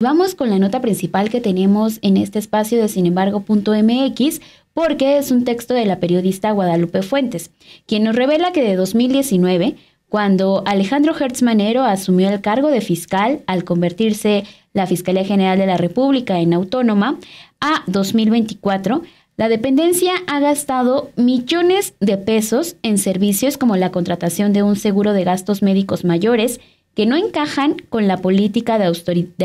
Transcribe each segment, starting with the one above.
Vamos con la nota principal que tenemos en este espacio de sinembargo.mx porque es un texto de la periodista Guadalupe Fuentes, quien nos revela que de 2019, cuando Alejandro Hertzmanero asumió el cargo de fiscal al convertirse la Fiscalía General de la República en autónoma, a 2024, la dependencia ha gastado millones de pesos en servicios como la contratación de un seguro de gastos médicos mayores, que no encajan con la política de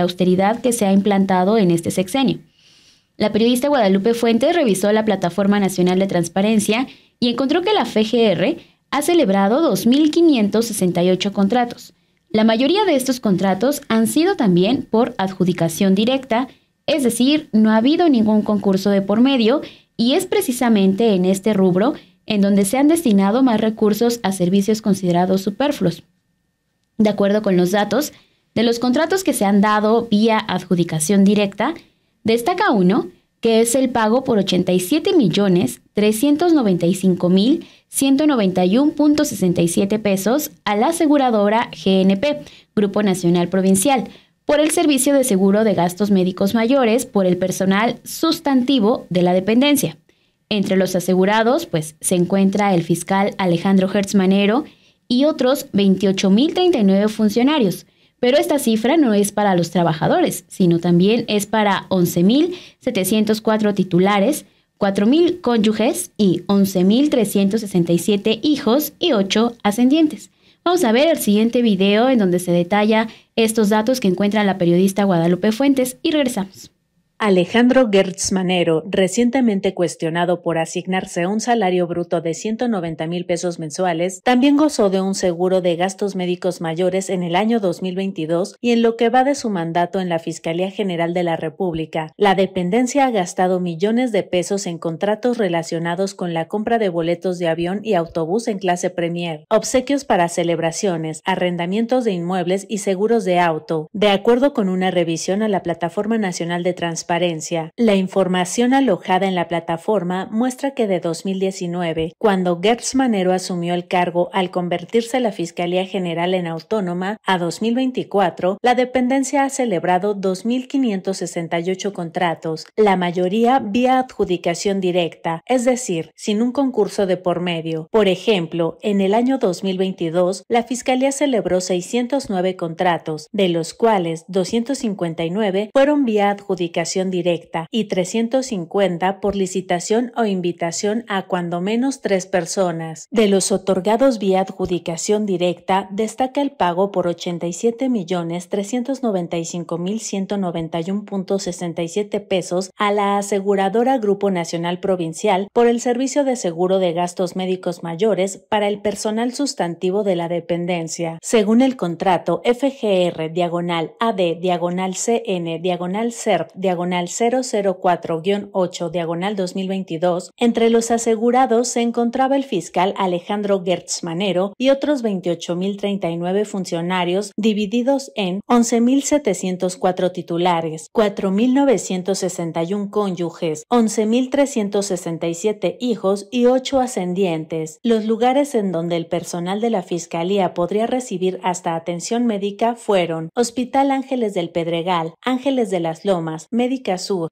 austeridad que se ha implantado en este sexenio. La periodista Guadalupe Fuentes revisó la Plataforma Nacional de Transparencia y encontró que la FGR ha celebrado 2.568 contratos. La mayoría de estos contratos han sido también por adjudicación directa, es decir, no ha habido ningún concurso de por medio y es precisamente en este rubro en donde se han destinado más recursos a servicios considerados superfluos. De acuerdo con los datos, de los contratos que se han dado vía adjudicación directa, destaca uno, que es el pago por 87.395.191.67 pesos a la aseguradora GNP, Grupo Nacional Provincial, por el servicio de seguro de gastos médicos mayores por el personal sustantivo de la dependencia. Entre los asegurados, pues, se encuentra el fiscal Alejandro Hertzmanero Manero, y otros 28.039 funcionarios. Pero esta cifra no es para los trabajadores, sino también es para 11.704 titulares, 4.000 cónyuges y 11.367 hijos y 8 ascendientes. Vamos a ver el siguiente video en donde se detalla estos datos que encuentra la periodista Guadalupe Fuentes y regresamos. Alejandro Gertz Manero, recientemente cuestionado por asignarse un salario bruto de 190 mil pesos mensuales, también gozó de un seguro de gastos médicos mayores en el año 2022 y en lo que va de su mandato en la Fiscalía General de la República. La dependencia ha gastado millones de pesos en contratos relacionados con la compra de boletos de avión y autobús en clase Premier, obsequios para celebraciones, arrendamientos de inmuebles y seguros de auto, de acuerdo con una revisión a la Plataforma Nacional de Transparencia la información alojada en la plataforma muestra que de 2019, cuando Gertz Manero asumió el cargo al convertirse la Fiscalía General en autónoma, a 2024, la dependencia ha celebrado 2.568 contratos, la mayoría vía adjudicación directa, es decir, sin un concurso de por medio. Por ejemplo, en el año 2022, la Fiscalía celebró 609 contratos, de los cuales 259 fueron vía adjudicación directa y 350 por licitación o invitación a cuando menos tres personas. De los otorgados vía adjudicación directa, destaca el pago por 87.395.191.67 pesos a la aseguradora Grupo Nacional Provincial por el servicio de seguro de gastos médicos mayores para el personal sustantivo de la dependencia. Según el contrato FGR diagonal AD diagonal CN diagonal CERP diagonal 004-8 diagonal 2022, entre los asegurados se encontraba el fiscal Alejandro Gertz Manero y otros 28.039 funcionarios divididos en 11.704 titulares, 4.961 cónyuges, 11.367 hijos y 8 ascendientes. Los lugares en donde el personal de la Fiscalía podría recibir hasta atención médica fueron Hospital Ángeles del Pedregal, Ángeles de las Lomas, Médico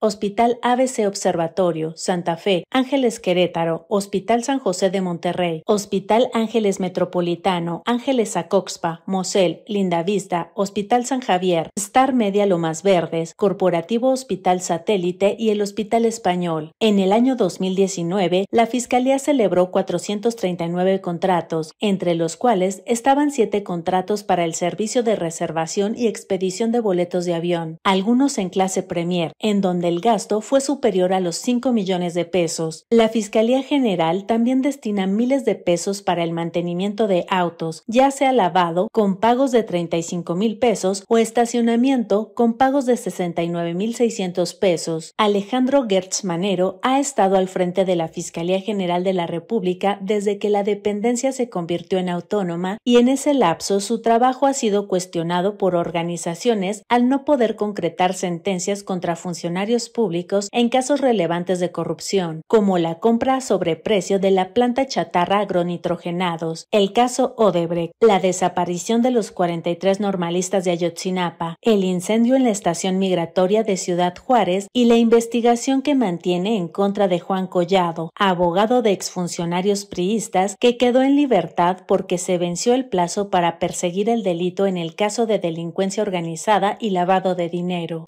Hospital ABC Observatorio, Santa Fe, Ángeles Querétaro, Hospital San José de Monterrey, Hospital Ángeles Metropolitano, Ángeles Acoxpa, Mosel, Lindavista, Hospital San Javier, Star Media Lomas Verdes, Corporativo Hospital Satélite y el Hospital Español. En el año 2019, la Fiscalía celebró 439 contratos, entre los cuales estaban siete contratos para el servicio de reservación y expedición de boletos de avión, algunos en clase Premier en donde el gasto fue superior a los 5 millones de pesos. La Fiscalía General también destina miles de pesos para el mantenimiento de autos, ya sea lavado con pagos de 35 mil pesos o estacionamiento con pagos de 69 mil 600 pesos. Alejandro Gertz Manero ha estado al frente de la Fiscalía General de la República desde que la dependencia se convirtió en autónoma y en ese lapso su trabajo ha sido cuestionado por organizaciones al no poder concretar sentencias contra funcionarios públicos en casos relevantes de corrupción, como la compra a sobreprecio de la planta chatarra agronitrogenados, el caso Odebrecht, la desaparición de los 43 normalistas de Ayotzinapa, el incendio en la estación migratoria de Ciudad Juárez y la investigación que mantiene en contra de Juan Collado, abogado de exfuncionarios priistas que quedó en libertad porque se venció el plazo para perseguir el delito en el caso de delincuencia organizada y lavado de dinero.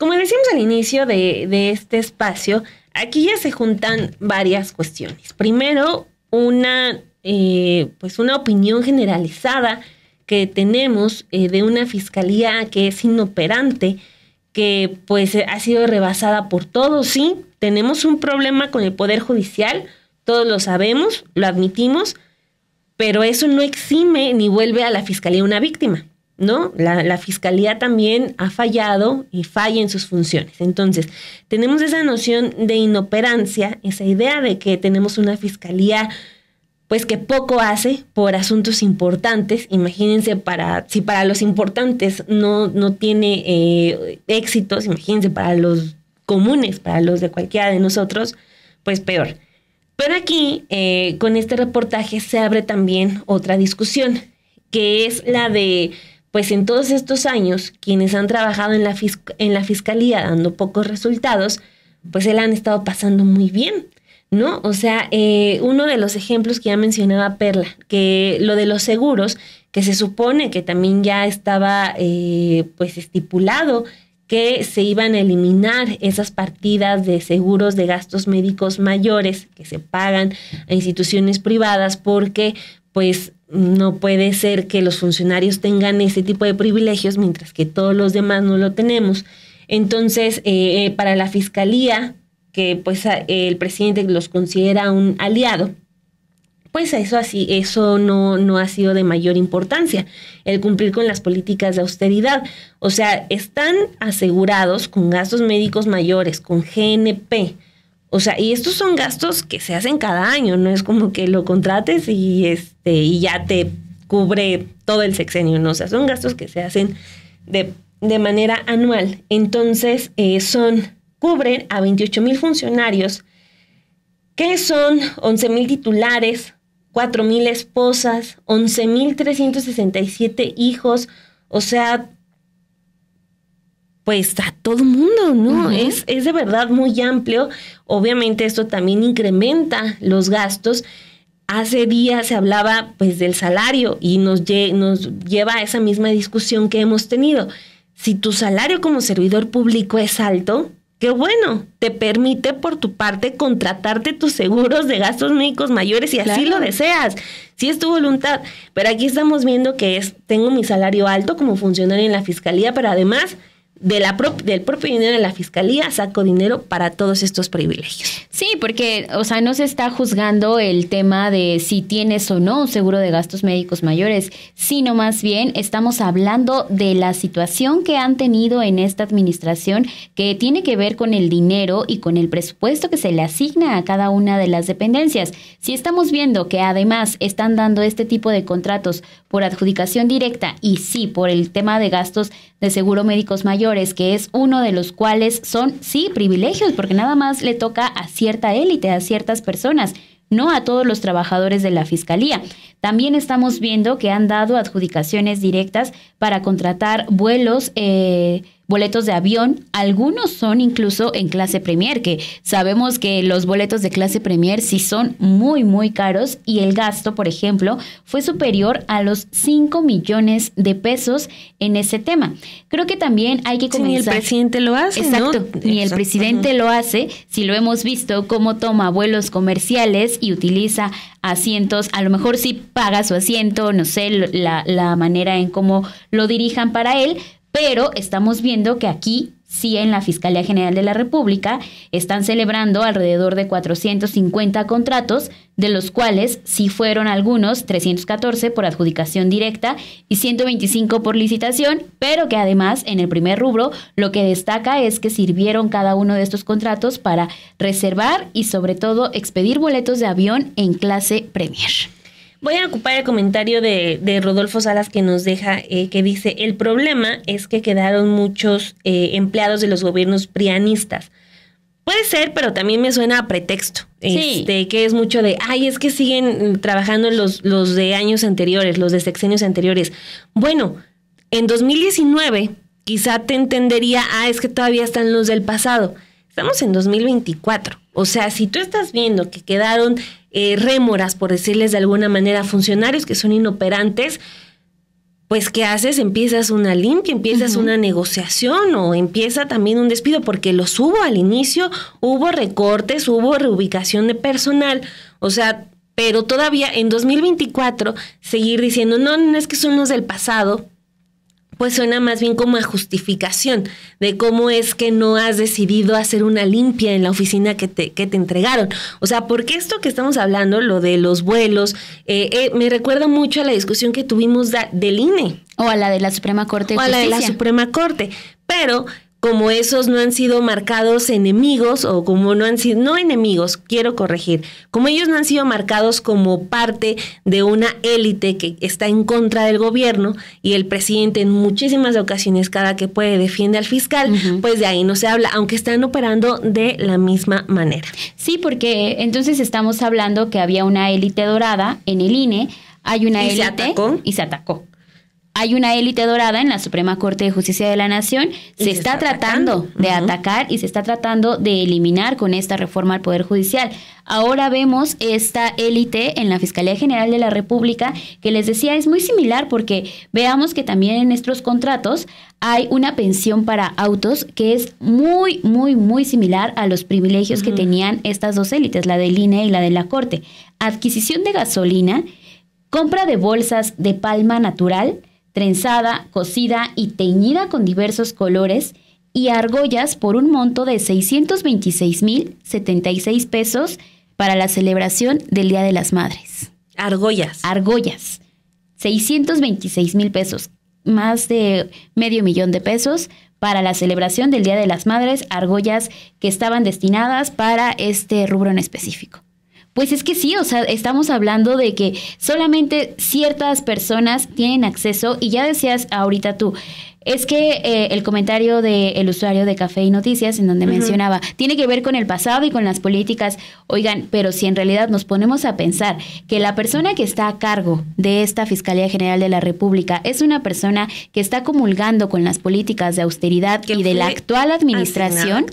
Como decíamos al inicio de, este espacio, aquí ya se juntan varias cuestiones. Primero, una, eh, pues una opinión generalizada que tenemos eh, de una fiscalía que es inoperante, que pues ha sido rebasada por todos. Sí, tenemos un problema con el Poder Judicial, todos lo sabemos, lo admitimos, pero eso no exime ni vuelve a la fiscalía una víctima. ¿no? La, fiscalía también ha fallado y falla en sus funciones. Entonces, tenemos esa noción de inoperancia, esa idea de que tenemos una fiscalía pues que poco hace por asuntos importantes. Imagínense para, si para los importantes no, no tiene eh, éxitos, imagínense para los comunes, para los de cualquiera de nosotros, pues peor. Pero aquí, eh, con este reportaje, se abre también otra discusión, que es la de, pues en todos estos años, quienes han trabajado en la, en la fiscalía dando pocos resultados, pues se han estado pasando muy bien, ¿no? O sea, eh, uno de los ejemplos que ya mencionaba Perla, que lo de los seguros, que se supone que también ya estaba eh, pues estipulado que se iban a eliminar esas partidas de seguros de gastos médicos mayores que se pagan a instituciones privadas porque pues no puede ser que los funcionarios tengan ese tipo de privilegios mientras que todos los demás no lo tenemos. Entonces, eh, eh, para la fiscalía, que pues el presidente los considera un aliado, pues eso así, eso no, no ha sido de mayor importancia, el cumplir con las políticas de austeridad. O sea, están asegurados con gastos médicos mayores, con GNP, o sea, y estos son gastos que se hacen cada año, no es como que lo contrates y, este, y ya te cubre todo el sexenio, ¿no? O sea, son gastos que se hacen de, manera anual. Entonces, eh, son, cubren a 28 mil funcionarios, que son 11 mil titulares, 4 mil esposas, 11 mil 367 hijos, o sea, pues todo mundo, ¿no? es, es de verdad muy amplio. Obviamente esto también incrementa los gastos. Hace días se hablaba pues del salario y nos, nos lleva a esa misma discusión que hemos tenido. Si tu salario como servidor público es alto, ¡qué bueno, te permite por tu parte contratarte tus seguros de gastos médicos mayores y así lo deseas, si es tu voluntad. Pero aquí estamos viendo que es, tengo mi salario alto como funcionario en la fiscalía, pero además de la del propio dinero de la fiscalía saco dinero para todos estos privilegios. Sí, porque, o sea, no se está juzgando el tema de si tienes o no un seguro de gastos médicos mayores, sino más bien estamos hablando de la situación que han tenido en esta administración que tiene que ver con el dinero y con el presupuesto que se le asigna a cada una de las dependencias. Si estamos viendo que además están dando este tipo de contratos por adjudicación directa y sí por el tema de gastos de seguro médicos mayores, que es uno de los cuales son, sí, privilegios, porque nada más le toca a cierta élite, a ciertas personas no a todos los trabajadores de la Fiscalía. También estamos viendo que han dado adjudicaciones directas para contratar vuelos eh, boletos de avión, algunos son incluso en clase premier, que sabemos que los boletos de clase premier sí son muy, muy caros y el gasto, por ejemplo, fue superior a los 5 millones de pesos en ese tema. Creo que también hay que comenzar... ni el presidente lo hace, Exacto, ni el presidente lo hace, si lo hemos visto, cómo toma vuelos comerciales y utiliza asientos, a lo mejor sí paga su asiento, no sé, la, la manera en cómo lo dirijan para él, pero estamos viendo que aquí sí en la Fiscalía General de la República están celebrando alrededor de 450 contratos, de los cuales sí fueron algunos 314 por adjudicación directa y 125 por licitación, pero que además en el primer rubro lo que destaca es que sirvieron cada uno de estos contratos para reservar y sobre todo expedir boletos de avión en clase Premier. Voy a ocupar el comentario de, Rodolfo Salas que nos deja, eh, que dice, el problema es que quedaron muchos eh, empleados de los gobiernos prianistas. Puede ser, pero también me suena a pretexto. Sí. Este, que es mucho de, ay, es que siguen mm, trabajando los, los de años anteriores, los de sexenios anteriores. Bueno, en 2019 quizá te entendería, ah, es que todavía están los del pasado. Estamos en 2024. O sea, si tú estás viendo que quedaron eh, rémoras, por decirles de alguna manera, funcionarios que son inoperantes, pues ¿qué haces? Empiezas una limpia, empiezas una negociación o empieza también un despido, porque los hubo al inicio, hubo recortes, hubo reubicación de personal, o sea, pero todavía en 2024 seguir diciendo, no, no es que son los del pasado, pues suena más bien como a justificación de cómo es que no has decidido hacer una limpia en la oficina que te, que te entregaron. O sea, porque esto que estamos hablando, lo de los vuelos, eh, eh, me recuerda mucho a la discusión que tuvimos del INE. O a la de la Suprema Corte. o a la de la Suprema Corte. Pero como esos no han sido marcados enemigos o como no han sido, no enemigos, quiero corregir, como ellos no han sido marcados como parte de una élite que está en contra del gobierno y el presidente en muchísimas ocasiones cada que puede defiende al fiscal, pues de ahí no se habla, aunque están operando de la misma manera. Sí, porque entonces estamos hablando que había una élite dorada en el INE, hay una y se atacó. y se atacó hay una élite dorada en la Suprema Corte de Justicia de la Nación, se, está, tratando de atacar y se está tratando de eliminar con esta reforma al Poder Judicial. Ahora vemos esta élite en la Fiscalía General de la República, que les decía es muy similar porque veamos que también en nuestros contratos hay una pensión para autos que es muy, muy, muy similar a los privilegios que tenían estas dos élites, la de INE y la de la Corte. Adquisición de gasolina, compra de bolsas de palma natural, trenzada, cocida y teñida con diversos colores, y argollas por un monto de 626.076 pesos para la celebración del Día de las Madres. Argollas. Argollas. 626 mil pesos, más de medio millón de pesos para la celebración del Día de las Madres, argollas que estaban destinadas para este rubro en específico. Pues es que sí, o sea, estamos hablando de que solamente ciertas personas tienen acceso y ya decías ahorita tú, es que eh, el comentario del usuario de Café y Noticias, en donde mencionaba, tiene que ver con el pasado y con las políticas. Oigan, pero si en realidad nos ponemos a pensar que la persona que está a cargo de esta Fiscalía General de la República es una persona que está comulgando con las políticas de austeridad y de la actual administración,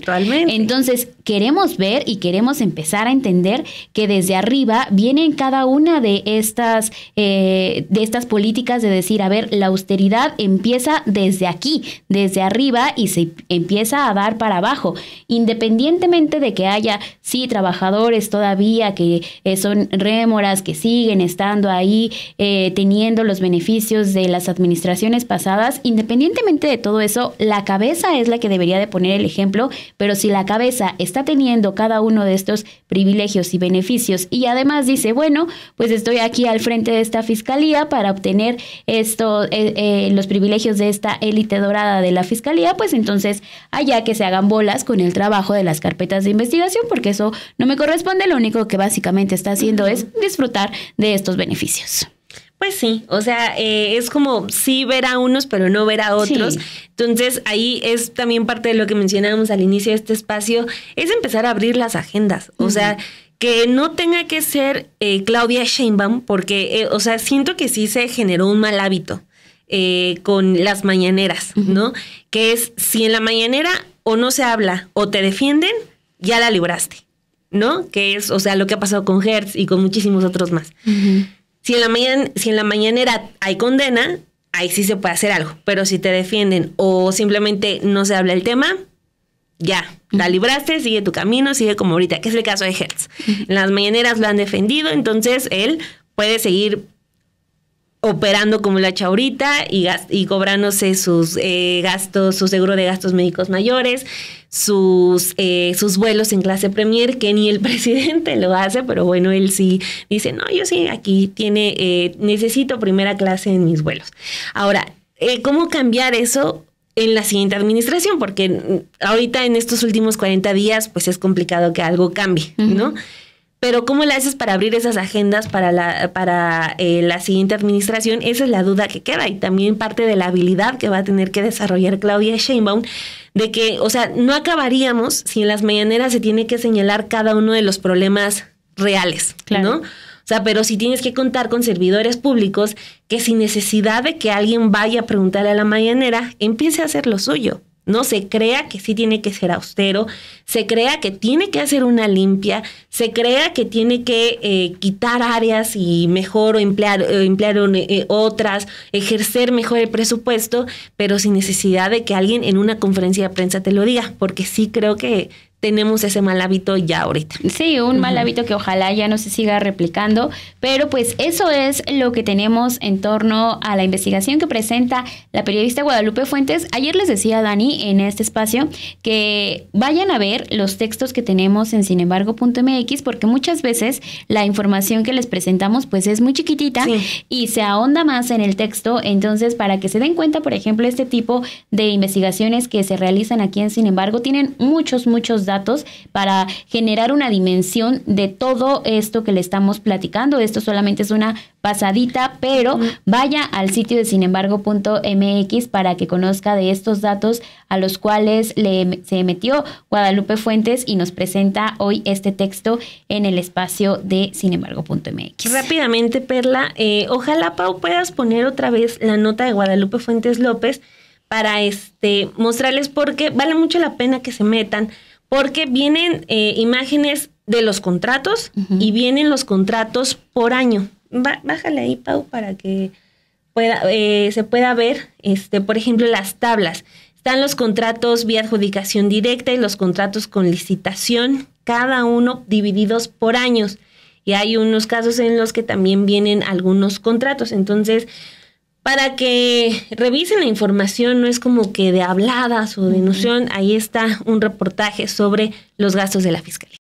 entonces queremos ver y queremos empezar a entender que desde arriba vienen cada una de estas, eh, de estas políticas de decir, a ver, la austeridad empieza desde aquí, desde arriba y se empieza a dar para abajo, independientemente de que haya, sí, trabajadores todavía que eh, son rémoras, que siguen estando ahí eh, teniendo los beneficios de las administraciones pasadas, independientemente de todo eso, la cabeza es la que debería de poner el ejemplo, pero si la cabeza está teniendo cada uno de estos privilegios y beneficios. Y además dice, bueno, pues estoy aquí al frente de esta fiscalía para obtener esto, eh, eh, los privilegios de esta élite dorada de la fiscalía, pues entonces allá que se hagan bolas con el trabajo de las carpetas de investigación, porque eso no me corresponde, lo único que básicamente está haciendo es disfrutar de estos beneficios. Pues sí, o sea, eh, es como sí ver a unos, pero no ver a otros. Entonces, ahí es también parte de lo que mencionábamos al inicio de este espacio, es empezar a abrir las agendas. O sea, que no tenga que ser eh, Claudia Sheinbaum, porque, eh, o sea, siento que sí se generó un mal hábito con las mañaneras, ¿no? Que es, si en la mañanera o no se habla o te defienden, ya la libraste, ¿no? Que es, o sea, lo que ha pasado con Hertz y con muchísimos otros más. Si en la, mañana, si en la mañanera hay condena, ahí sí se puede hacer algo. Pero si te defienden o simplemente no se habla el tema, ya, la libraste, sigue tu camino, sigue como ahorita, que es el caso de Hertz. En las mañaneras lo han defendido, entonces él puede seguir operando como la chaurita y, y cobrándose sus eh, gastos, su seguro de gastos médicos mayores, sus, eh, sus vuelos en clase premier, que ni el presidente lo hace, pero bueno, él sí dice, no, yo sí, aquí tiene, eh, necesito primera clase en mis vuelos. Ahora, ¿cómo cambiar eso? en la siguiente administración, porque mm, ahorita en estos últimos 40 días, pues es complicado que algo cambie, ¿no? Pero ¿cómo la haces para abrir esas agendas para la, para, eh, la siguiente administración? Esa es la duda que queda y también parte de la habilidad que va a tener que desarrollar Claudia Sheinbaum de que, o sea, no acabaríamos si en las mañaneras se tiene que señalar cada uno de los problemas reales, ¿no? O sea, pero si tienes que contar con servidores públicos que sin necesidad de que alguien vaya a preguntarle a la mañanera, empiece a hacer lo suyo. ¿no? Se crea que sí tiene que ser austero, se crea que tiene que hacer una limpia, se crea que tiene que eh, quitar áreas y mejor o emplear, eh, emplear eh, otras, ejercer mejor el presupuesto, pero sin necesidad de que alguien en una conferencia de prensa te lo diga, porque sí creo que tenemos ese mal hábito ya ahorita. Sí, un mal hábito que ojalá ya no se siga replicando, pero pues eso es lo que tenemos en torno a la investigación que presenta la periodista Guadalupe Fuentes. Ayer les decía Dani en este espacio que vayan a ver los textos que tenemos en sinembargo.mx porque muchas veces la información que les presentamos pues es muy chiquitita y se ahonda más en el texto, entonces para que se den cuenta, por ejemplo, este tipo de investigaciones que se realizan aquí en Sin tienen muchos muchos datos para generar una dimensión de todo esto que le estamos platicando. Esto solamente es una pasadita, pero vaya al sitio de sinembargo.mx para que conozca de estos datos a los cuales le, se metió Guadalupe Fuentes y nos presenta hoy este texto en el espacio de sinembargo.mx. Rápidamente, Perla, eh, ojalá Pau puedas poner otra vez la nota de Guadalupe Fuentes López para este mostrarles porque vale mucho la pena que se metan porque vienen eh, imágenes de los contratos y vienen los contratos por año. bájale ahí, Pau, para que pueda, eh, se pueda ver, este, por ejemplo, las tablas. Están los contratos vía adjudicación directa y los contratos con licitación, cada uno divididos por años. Y hay unos casos en los que también vienen algunos contratos. Entonces, para que revisen la información, no es como que de habladas o de ahí está un reportaje sobre los gastos de la Fiscalía.